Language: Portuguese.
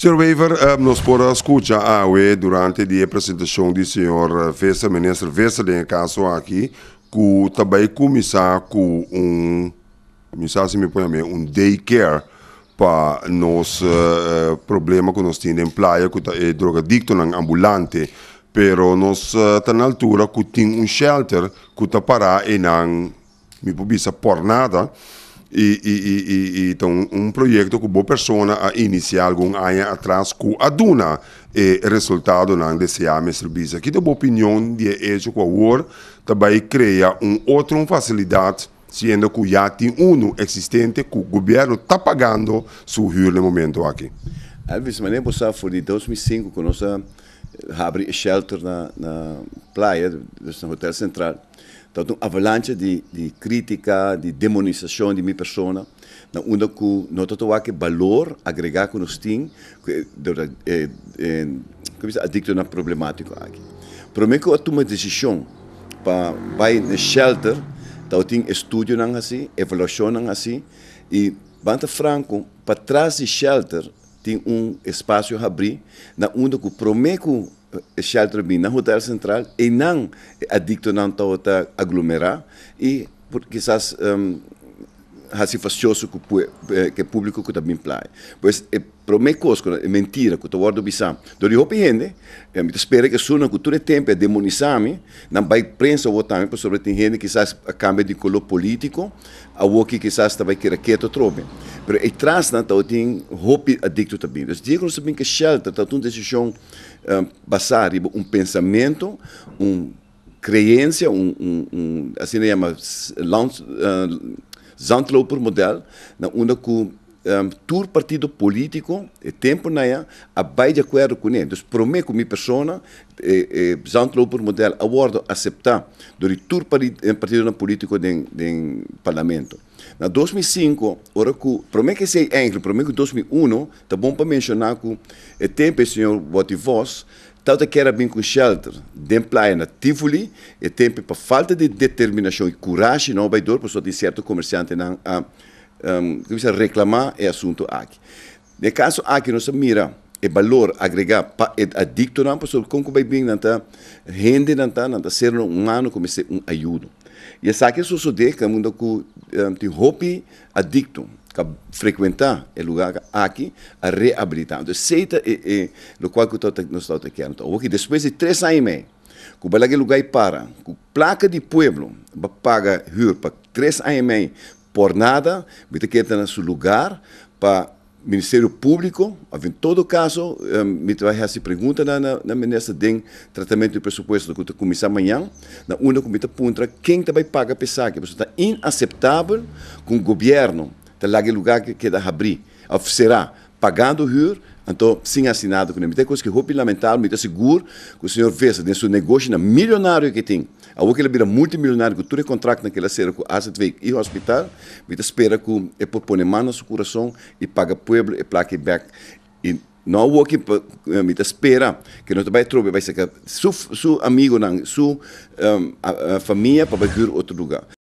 Sr. Weaver, nós eh, por escuta a durante a apresentação do Sr. Vice-Ministro Vesselin, caso aqui, que também começar com um, começar se me põe bem, um daycare para nos uh, problema que nós temos em praia, que é drogadicto ambulante, pero nós está uh, na altura que tem um shelter que está parado e não me pubisa por nada, e, e, e, então, um projeto que boa pessoa a iniciar algum ano atrás com a Duna. E resultado não desejável Bisa. Aqui tem boa opinião de isso com a UOR, também cria um outro facilidade sendo que já tem um existente que o governo está pagando seu no momento aqui. Alves, mas nem você foi de 2005 com nossa... Nós abre shelter na, na praia, no Hotel Central. Então, uma avalanche de, de crítica, de demonização de minha pessoa. na onda que nota toa que valor agregado que nós tem, que é, é, é adicto na problemática aqui. Para mim que eu tomo decisão para ir no shelter, então tem estudo não assim, avaliação assim e banta franco para trás de shelter tem um espaço a abrir, na onde que prometo eh, shelter bem na hotel central e não adicto não está a aglomerar e por, quizás um, hasi fastioso que, que eh, público que também play. Pois é eh, pro me é mentira que o guardo bisam. Dori hopi hende, é eh, me espera que suna que tudo tempo é demonizar-me, não vai prensa ou também por sobre tem hende quizás a cambio de color político, a o que quizás tá vai que raqueto trobe. Pero e tras na tal tem hopi adicto também. Então digo não sabem que shelter tá tão decisão um, basar um pensamento, um crença, um, um, um assim chama, launch, zandlopermodel, na una ku um, ehm, tur partido político e tempo na ya a bai de acordo com ele. Então, para mim, como pessoa, e, e a awardo aceptar do tur eh, partido político de de parlamento. Na 2005, ora que, para mim que sei anglo, para mim que 2001, tá bom para mencionar que o tempo o senhor voz Tauta quer bem com shelter, den na Tivoli, e tem para falta de determinação e coragem não vai dor, porque tem certo comerciante não a um, reclamar é assunto aqui. No caso aqui nós mira e é valor agregar para é adicto não, porque como vai bem não está rendendo não está não tá um ano como ser um ajudo e sabe isso sucede que é mundo que eh, um, tem hopi adicto que frequentar o lugar aqui a reabilitar. Então, seita é, eh, eh, o qual que nós estamos aqui. Então, depois de três anos e meio, que o lugar para, com placa de pueblo, pagar rua para três anos e meio por nada, vai ter que entrar no seu lugar para Ministério Público, em todo caso, me vai fazer pergunta na, na, na ministra de tratamento do pressuposto que começar amanhã, na única comida punta, quem também paga a PESAC? Isso está inaceitável com o governo, está lá lugar que quer abrir, será pagando o então, sim assinado com o MT, coisa que vou lamentar, muito é seguro que o senhor fez nesse negócio na milionário que tem. A que ele vira multimilionário que tudo é contrato naquela cera com asset e o hospital, muito espera que é por pôr mão no seu coração e paga pueblo e plaque back. E não vou que eh, muito espera que não vai trocar, vai ser que seu, seu amigo, não, sua eh, um, família para outro lugar.